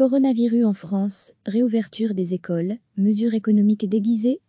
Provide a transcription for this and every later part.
Coronavirus en France, réouverture des écoles, mesures économiques déguisées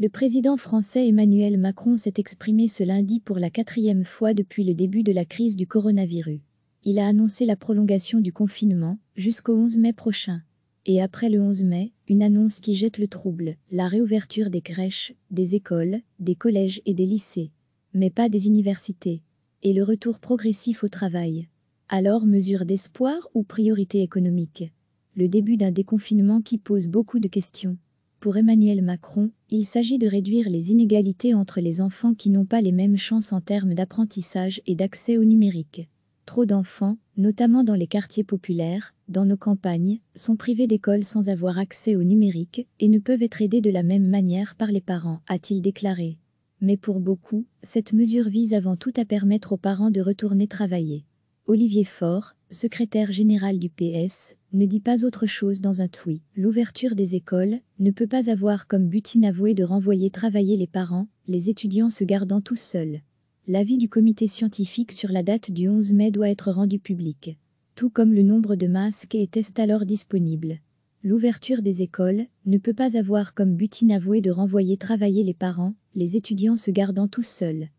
Le président français Emmanuel Macron s'est exprimé ce lundi pour la quatrième fois depuis le début de la crise du coronavirus. Il a annoncé la prolongation du confinement jusqu'au 11 mai prochain. Et après le 11 mai, une annonce qui jette le trouble, la réouverture des crèches, des écoles, des collèges et des lycées. Mais pas des universités. Et le retour progressif au travail. Alors mesure d'espoir ou priorité économique Le début d'un déconfinement qui pose beaucoup de questions. Pour Emmanuel Macron, il s'agit de réduire les inégalités entre les enfants qui n'ont pas les mêmes chances en termes d'apprentissage et d'accès au numérique. Trop d'enfants, notamment dans les quartiers populaires, dans nos campagnes, sont privés d'école sans avoir accès au numérique et ne peuvent être aidés de la même manière par les parents, a-t-il déclaré. Mais pour beaucoup, cette mesure vise avant tout à permettre aux parents de retourner travailler. Olivier Faure, secrétaire général du PS, ne dit pas autre chose dans un tweet. L'ouverture des écoles ne peut pas avoir comme but inavoué de renvoyer travailler les parents, les étudiants se gardant tout seuls. L'avis du comité scientifique sur la date du 11 mai doit être rendu public, tout comme le nombre de masques et tests alors disponibles. L'ouverture des écoles ne peut pas avoir comme but inavoué de renvoyer travailler les parents, les étudiants se gardant tout seuls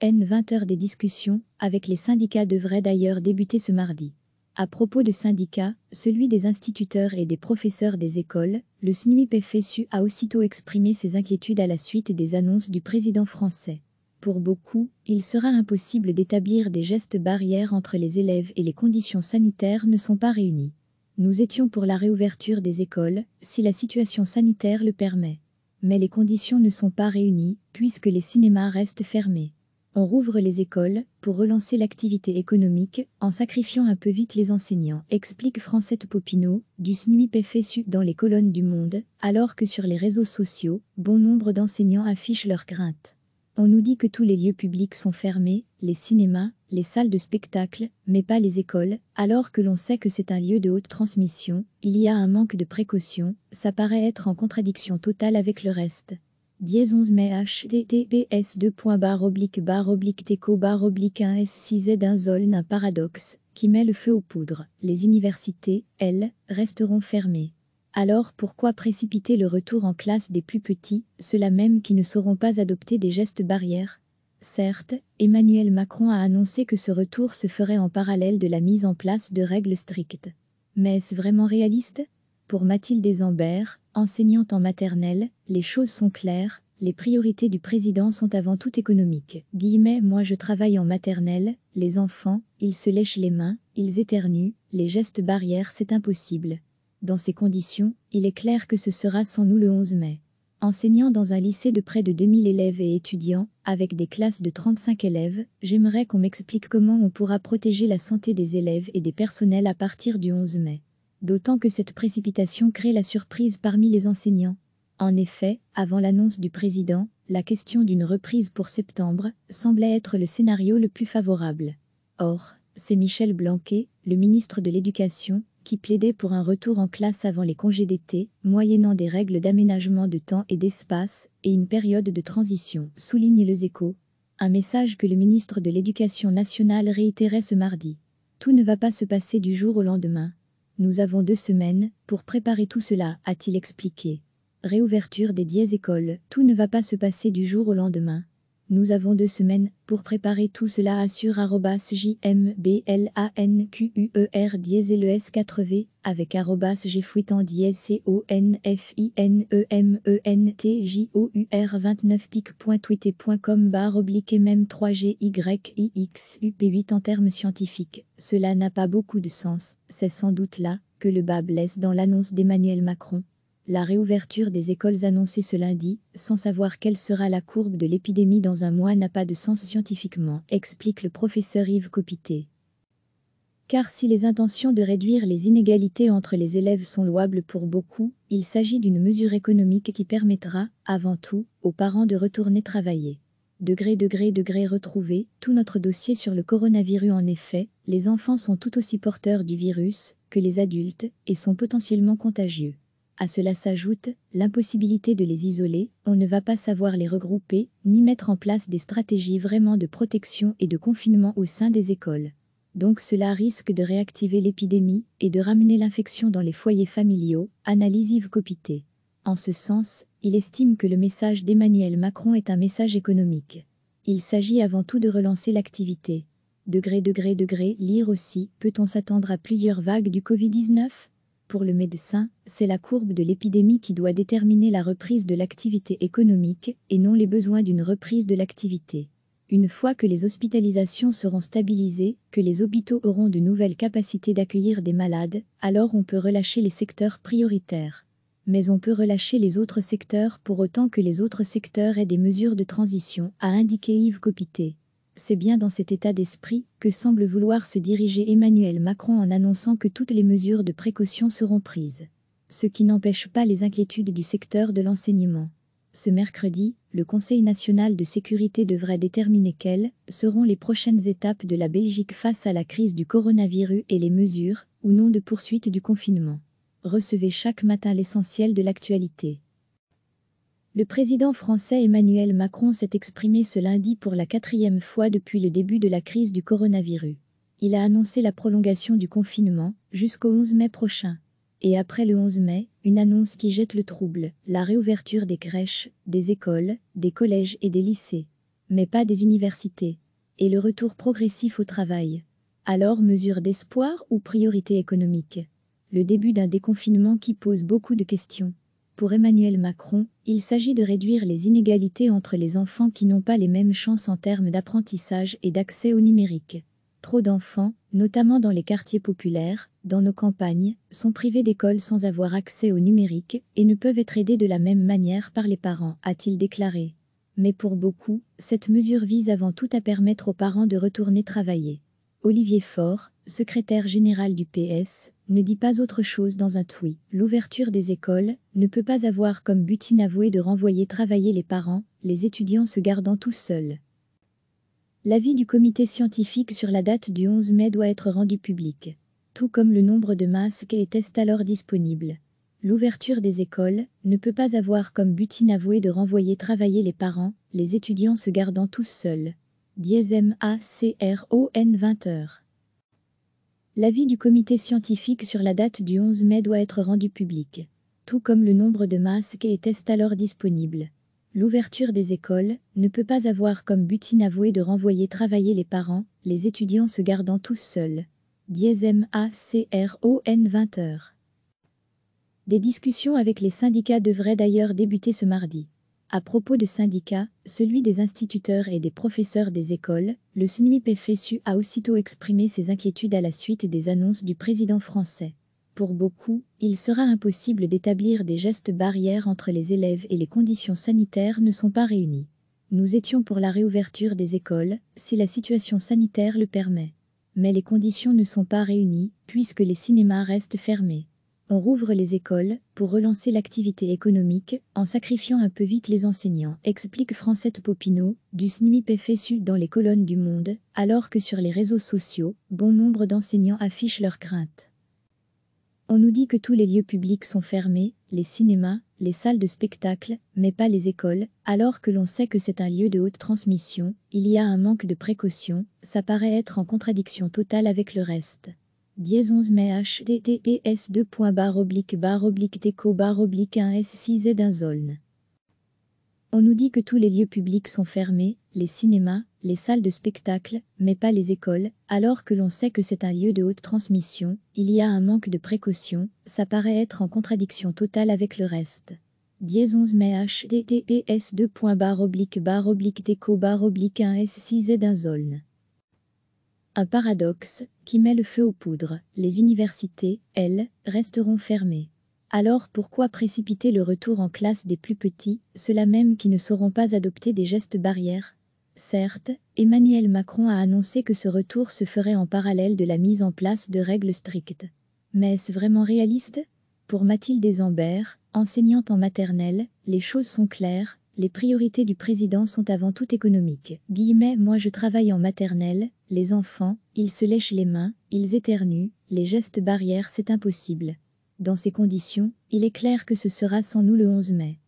n 20 heures des discussions avec les syndicats devraient d'ailleurs débuter ce mardi. À propos de syndicats, celui des instituteurs et des professeurs des écoles, le SNUIPFSU a aussitôt exprimé ses inquiétudes à la suite des annonces du président français. Pour beaucoup, il sera impossible d'établir des gestes barrières entre les élèves et les conditions sanitaires ne sont pas réunies. Nous étions pour la réouverture des écoles, si la situation sanitaire le permet mais les conditions ne sont pas réunies puisque les cinémas restent fermés. On rouvre les écoles pour relancer l'activité économique en sacrifiant un peu vite les enseignants, explique Francette Popineau du SNUIP FSU dans les colonnes du Monde, alors que sur les réseaux sociaux, bon nombre d'enseignants affichent leurs craintes. On nous dit que tous les lieux publics sont fermés, les cinémas, les salles de spectacle, mais pas les écoles, alors que l'on sait que c'est un lieu de haute transmission, il y a un manque de précaution, ça paraît être en contradiction totale avec le reste. 10 11 mai https 2. oblique barre oblique oblique 1 s 6 z 1 zoln un paradoxe qui met le feu aux poudres. Les universités, elles, resteront fermées. Alors pourquoi précipiter le retour en classe des plus petits, ceux-là même qui ne sauront pas adopter des gestes barrières Certes, Emmanuel Macron a annoncé que ce retour se ferait en parallèle de la mise en place de règles strictes. Mais est-ce vraiment réaliste Pour Mathilde Zambert, enseignante en maternelle, les choses sont claires, les priorités du président sont avant tout économiques. Guillemets, moi je travaille en maternelle, les enfants, ils se lèchent les mains, ils éternuent, les gestes barrières c'est impossible. Dans ces conditions, il est clair que ce sera sans nous le 11 mai. Enseignant dans un lycée de près de 2000 élèves et étudiants, avec des classes de 35 élèves, j'aimerais qu'on m'explique comment on pourra protéger la santé des élèves et des personnels à partir du 11 mai. D'autant que cette précipitation crée la surprise parmi les enseignants. En effet, avant l'annonce du président, la question d'une reprise pour septembre semblait être le scénario le plus favorable. Or, c'est Michel Blanquet, le ministre de l'Éducation, qui plaidait pour un retour en classe avant les congés d'été, moyennant des règles d'aménagement de temps et d'espace et une période de transition, souligne Le échos, un message que le ministre de l'Éducation nationale réitérait ce mardi. Tout ne va pas se passer du jour au lendemain. Nous avons deux semaines pour préparer tout cela, a-t-il expliqué. Réouverture des dix écoles, tout ne va pas se passer du jour au lendemain. Nous avons deux semaines pour préparer tout cela assure jmblanquer diesel s4v avec arrobas gfouitant disconfinementjour e 29 pic.twitter.com barre oblique même 3 gyixup 8 en termes scientifiques. Cela n'a pas beaucoup de sens, c'est sans doute là que le bas blesse dans l'annonce d'Emmanuel Macron la réouverture des écoles annoncée ce lundi, sans savoir quelle sera la courbe de l'épidémie dans un mois n'a pas de sens scientifiquement, explique le professeur Yves Copité. Car si les intentions de réduire les inégalités entre les élèves sont louables pour beaucoup, il s'agit d'une mesure économique qui permettra, avant tout, aux parents de retourner travailler. Degré, degré, degré retrouvé, tout notre dossier sur le coronavirus en effet, les enfants sont tout aussi porteurs du virus que les adultes et sont potentiellement contagieux. À cela s'ajoute l'impossibilité de les isoler, on ne va pas savoir les regrouper, ni mettre en place des stratégies vraiment de protection et de confinement au sein des écoles. Donc cela risque de réactiver l'épidémie et de ramener l'infection dans les foyers familiaux, analyse Yves Copité. En ce sens, il estime que le message d'Emmanuel Macron est un message économique. Il s'agit avant tout de relancer l'activité. Degré, degré, degré, lire aussi, peut-on s'attendre à plusieurs vagues du Covid-19 pour le médecin, c'est la courbe de l'épidémie qui doit déterminer la reprise de l'activité économique et non les besoins d'une reprise de l'activité. Une fois que les hospitalisations seront stabilisées, que les hôpitaux auront de nouvelles capacités d'accueillir des malades, alors on peut relâcher les secteurs prioritaires. Mais on peut relâcher les autres secteurs pour autant que les autres secteurs aient des mesures de transition, a indiqué Yves Copité. C'est bien dans cet état d'esprit que semble vouloir se diriger Emmanuel Macron en annonçant que toutes les mesures de précaution seront prises. Ce qui n'empêche pas les inquiétudes du secteur de l'enseignement. Ce mercredi, le Conseil national de sécurité devrait déterminer quelles seront les prochaines étapes de la Belgique face à la crise du coronavirus et les mesures ou non de poursuite du confinement. Recevez chaque matin l'essentiel de l'actualité. Le président français Emmanuel Macron s'est exprimé ce lundi pour la quatrième fois depuis le début de la crise du coronavirus. Il a annoncé la prolongation du confinement jusqu'au 11 mai prochain. Et après le 11 mai, une annonce qui jette le trouble, la réouverture des crèches, des écoles, des collèges et des lycées. Mais pas des universités. Et le retour progressif au travail. Alors mesure d'espoir ou priorité économique Le début d'un déconfinement qui pose beaucoup de questions. Pour Emmanuel Macron, il s'agit de réduire les inégalités entre les enfants qui n'ont pas les mêmes chances en termes d'apprentissage et d'accès au numérique. Trop d'enfants, notamment dans les quartiers populaires, dans nos campagnes, sont privés d'école sans avoir accès au numérique et ne peuvent être aidés de la même manière par les parents, a-t-il déclaré. Mais pour beaucoup, cette mesure vise avant tout à permettre aux parents de retourner travailler. Olivier Faure, secrétaire général du PS, ne dit pas autre chose dans un tweet. L'ouverture des écoles ne peut pas avoir comme but inavoué de renvoyer travailler les parents, les étudiants se gardant tout seuls. L'avis du comité scientifique sur la date du 11 mai doit être rendu public, tout comme le nombre de masques et tests alors disponibles. L'ouverture des écoles ne peut pas avoir comme but inavoué de renvoyer travailler les parents, les étudiants se gardant tous seuls diezem n 20 L'avis du comité scientifique sur la date du 11 mai doit être rendu public, tout comme le nombre de masques et tests alors disponibles. L'ouverture des écoles ne peut pas avoir comme but inavoué de renvoyer travailler les parents, les étudiants se gardant tous seuls. 20 Des discussions avec les syndicats devraient d'ailleurs débuter ce mardi. À propos de syndicats, celui des instituteurs et des professeurs des écoles, le SNUIPFSU a aussitôt exprimé ses inquiétudes à la suite des annonces du président français. Pour beaucoup, il sera impossible d'établir des gestes barrières entre les élèves et les conditions sanitaires ne sont pas réunies. Nous étions pour la réouverture des écoles, si la situation sanitaire le permet. Mais les conditions ne sont pas réunies, puisque les cinémas restent fermés on rouvre les écoles pour relancer l'activité économique en sacrifiant un peu vite les enseignants, explique Francette Popineau du SNUIP FSU dans les colonnes du Monde, alors que sur les réseaux sociaux, bon nombre d'enseignants affichent leurs craintes. On nous dit que tous les lieux publics sont fermés, les cinémas, les salles de spectacle, mais pas les écoles, alors que l'on sait que c'est un lieu de haute transmission, il y a un manque de précaution, ça paraît être en contradiction totale avec le reste dièse mai https 2 barre oblique bar oblique déco bar oblique 1 s 6 z d'un zone. On nous dit que tous les lieux publics sont fermés, les cinémas, les salles de spectacle, mais pas les écoles, alors que l'on sait que c'est un lieu de haute transmission, il y a un manque de précaution, ça paraît être en contradiction totale avec le reste. Dièse 11 mai https 2 barre oblique bar oblique déco bar oblique 1 s 6 z d'un zone. Un paradoxe, qui met le feu aux poudres. Les universités, elles, resteront fermées. Alors pourquoi précipiter le retour en classe des plus petits, ceux-là même qui ne sauront pas adopter des gestes barrières Certes, Emmanuel Macron a annoncé que ce retour se ferait en parallèle de la mise en place de règles strictes. Mais est-ce vraiment réaliste Pour Mathilde Zambert, enseignante en maternelle, les choses sont claires, les priorités du président sont avant tout économiques. Guillemets, moi je travaille en maternelle, les enfants, ils se lèchent les mains, ils éternuent, les gestes barrières, c'est impossible. Dans ces conditions, il est clair que ce sera sans nous le 11 mai.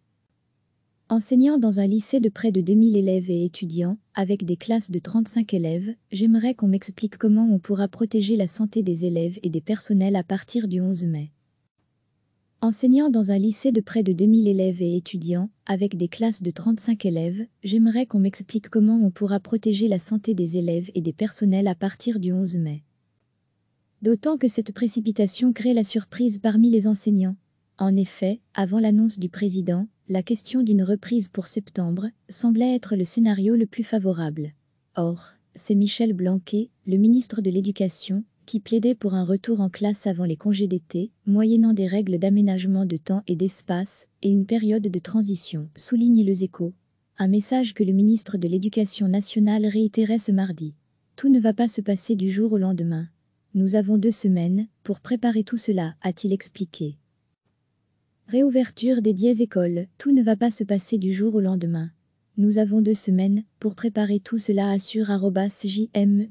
Enseignant dans un lycée de près de 2000 élèves et étudiants, avec des classes de 35 élèves, j'aimerais qu'on m'explique comment on pourra protéger la santé des élèves et des personnels à partir du 11 mai. Enseignant dans un lycée de près de 2000 élèves et étudiants, avec des classes de 35 élèves, j'aimerais qu'on m'explique comment on pourra protéger la santé des élèves et des personnels à partir du 11 mai. D'autant que cette précipitation crée la surprise parmi les enseignants. En effet, avant l'annonce du président, la question d'une reprise pour septembre semblait être le scénario le plus favorable. Or, c'est Michel Blanquet, le ministre de l'Éducation, qui plaidait pour un retour en classe avant les congés d'été, moyennant des règles d'aménagement de temps et d'espace et une période de transition, souligne le échos. Un message que le ministre de l'Éducation nationale réitérait ce mardi. Tout ne va pas se passer du jour au lendemain. Nous avons deux semaines pour préparer tout cela, a-t-il expliqué. Réouverture des 10 écoles, tout ne va pas se passer du jour au lendemain. Nous avons deux semaines pour préparer tout cela assure jmblanqer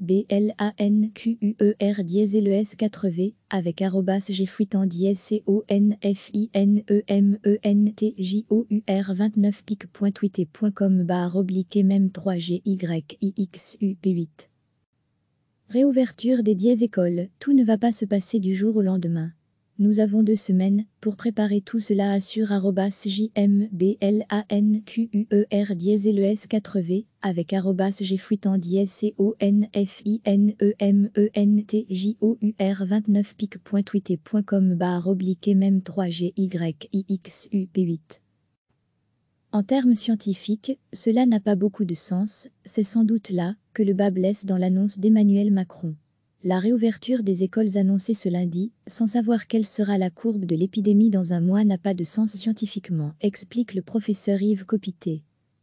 diesel s4v avec arrobas 29 e pic.twitter.com barre oblique mm 3 gyxup8 Réouverture des 10 écoles, tout ne va pas se passer du jour au lendemain. Nous avons deux semaines pour préparer tout cela assure jmblanqer diesel e s4v avec arrobas jfuitant 29 pic.twitter.com barre oblique mm 3 gyixup 8 en termes scientifiques, cela n'a pas beaucoup de sens, c'est sans doute là que le bas blesse dans l'annonce d'Emmanuel Macron la réouverture des écoles annoncée ce lundi, sans savoir quelle sera la courbe de l'épidémie dans un mois n'a pas de sens scientifiquement, explique le professeur Yves Copité.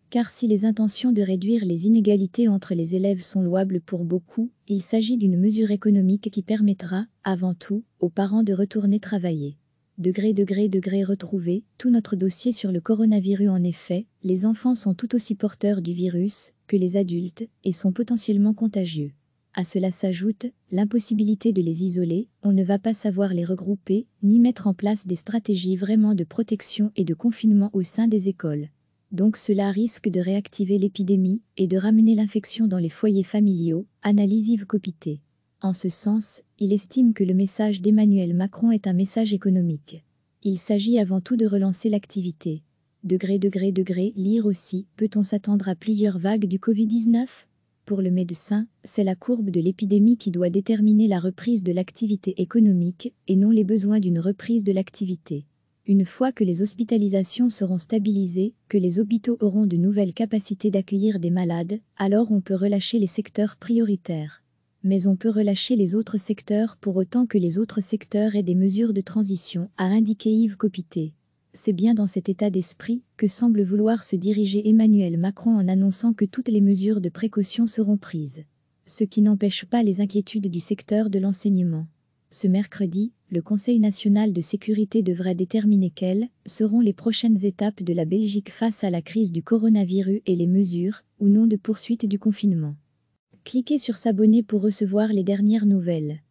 Car si les intentions de réduire les inégalités entre les élèves sont louables pour beaucoup, il s'agit d'une mesure économique qui permettra, avant tout, aux parents de retourner travailler. Degré, degré, degré retrouvé, tout notre dossier sur le coronavirus en effet, les enfants sont tout aussi porteurs du virus que les adultes et sont potentiellement contagieux. À cela s'ajoute l'impossibilité de les isoler, on ne va pas savoir les regrouper, ni mettre en place des stratégies vraiment de protection et de confinement au sein des écoles. Donc cela risque de réactiver l'épidémie et de ramener l'infection dans les foyers familiaux, analyse Yves Copité. En ce sens, il estime que le message d'Emmanuel Macron est un message économique. Il s'agit avant tout de relancer l'activité. Degré, degré, degré, lire aussi, peut-on s'attendre à plusieurs vagues du Covid-19 pour le médecin, c'est la courbe de l'épidémie qui doit déterminer la reprise de l'activité économique et non les besoins d'une reprise de l'activité. Une fois que les hospitalisations seront stabilisées, que les hôpitaux auront de nouvelles capacités d'accueillir des malades, alors on peut relâcher les secteurs prioritaires. Mais on peut relâcher les autres secteurs pour autant que les autres secteurs aient des mesures de transition, a indiqué Yves Copité. C'est bien dans cet état d'esprit que semble vouloir se diriger Emmanuel Macron en annonçant que toutes les mesures de précaution seront prises. Ce qui n'empêche pas les inquiétudes du secteur de l'enseignement. Ce mercredi, le Conseil national de sécurité devrait déterminer quelles seront les prochaines étapes de la Belgique face à la crise du coronavirus et les mesures ou non de poursuite du confinement. Cliquez sur s'abonner pour recevoir les dernières nouvelles.